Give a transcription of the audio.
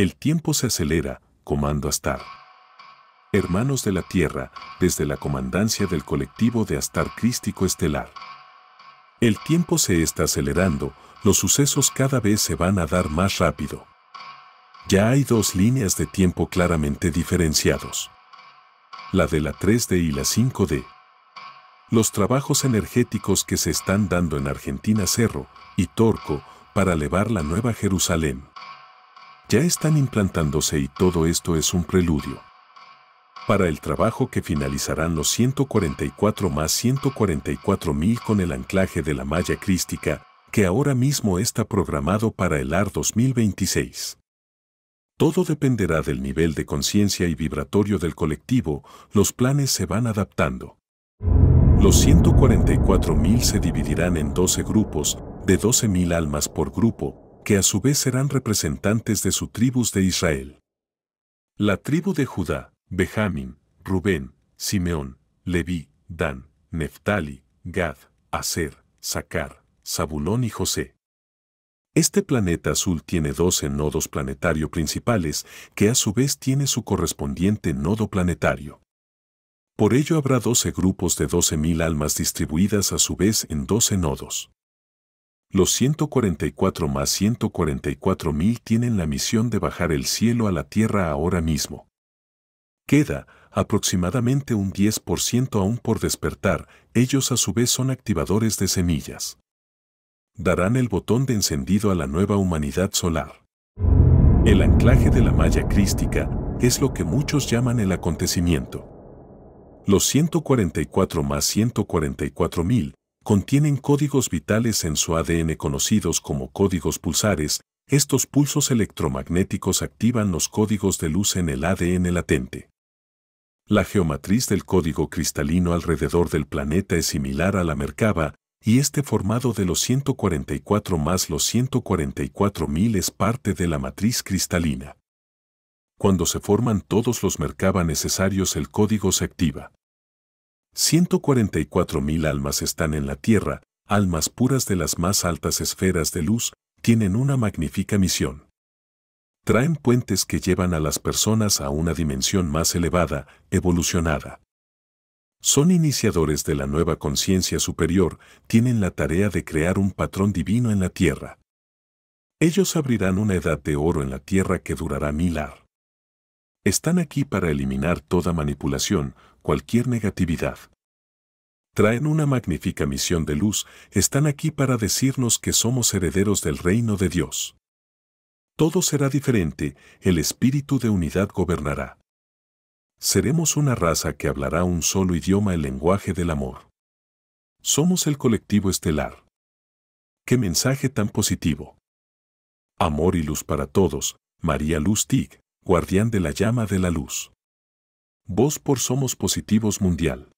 El tiempo se acelera, comando Astar. Hermanos de la Tierra, desde la comandancia del colectivo de Astar Crístico Estelar. El tiempo se está acelerando, los sucesos cada vez se van a dar más rápido. Ya hay dos líneas de tiempo claramente diferenciados. La de la 3D y la 5D. Los trabajos energéticos que se están dando en Argentina Cerro y Torco para elevar la Nueva Jerusalén ya están implantándose y todo esto es un preludio. Para el trabajo que finalizarán los 144 más 144 mil con el anclaje de la malla crística, que ahora mismo está programado para el AR 2026. Todo dependerá del nivel de conciencia y vibratorio del colectivo, los planes se van adaptando. Los 144.000 se dividirán en 12 grupos, de 12.000 almas por grupo, que a su vez serán representantes de su tribus de Israel. La tribu de Judá, Benjamín, Rubén, Simeón, Leví, Dan, Neftali, Gad, Aser, Sacar, Zabulón y José. Este planeta azul tiene 12 nodos planetario principales que a su vez tiene su correspondiente nodo planetario. Por ello habrá 12 grupos de 12.000 almas distribuidas a su vez en 12 nodos. Los 144 más 144 mil tienen la misión de bajar el cielo a la tierra ahora mismo. Queda aproximadamente un 10% aún por despertar, ellos a su vez son activadores de semillas. Darán el botón de encendido a la nueva humanidad solar. El anclaje de la malla crística es lo que muchos llaman el acontecimiento. Los 144 más 144 mil contienen códigos vitales en su ADN conocidos como códigos pulsares, estos pulsos electromagnéticos activan los códigos de luz en el ADN latente. La geomatriz del código cristalino alrededor del planeta es similar a la Merkaba, y este formado de los 144 más los 144.000 es parte de la matriz cristalina. Cuando se forman todos los Merkaba necesarios el código se activa. 144.000 almas están en la tierra, almas puras de las más altas esferas de luz, tienen una magnífica misión. Traen puentes que llevan a las personas a una dimensión más elevada, evolucionada. Son iniciadores de la nueva conciencia superior, tienen la tarea de crear un patrón divino en la tierra. Ellos abrirán una edad de oro en la tierra que durará milar. Están aquí para eliminar toda manipulación, cualquier negatividad. Traen una magnífica misión de luz, están aquí para decirnos que somos herederos del reino de Dios. Todo será diferente, el espíritu de unidad gobernará. Seremos una raza que hablará un solo idioma, el lenguaje del amor. Somos el colectivo estelar. ¡Qué mensaje tan positivo! Amor y luz para todos, María Luz Tig, guardián de la llama de la luz. Vos por Somos Positivos Mundial.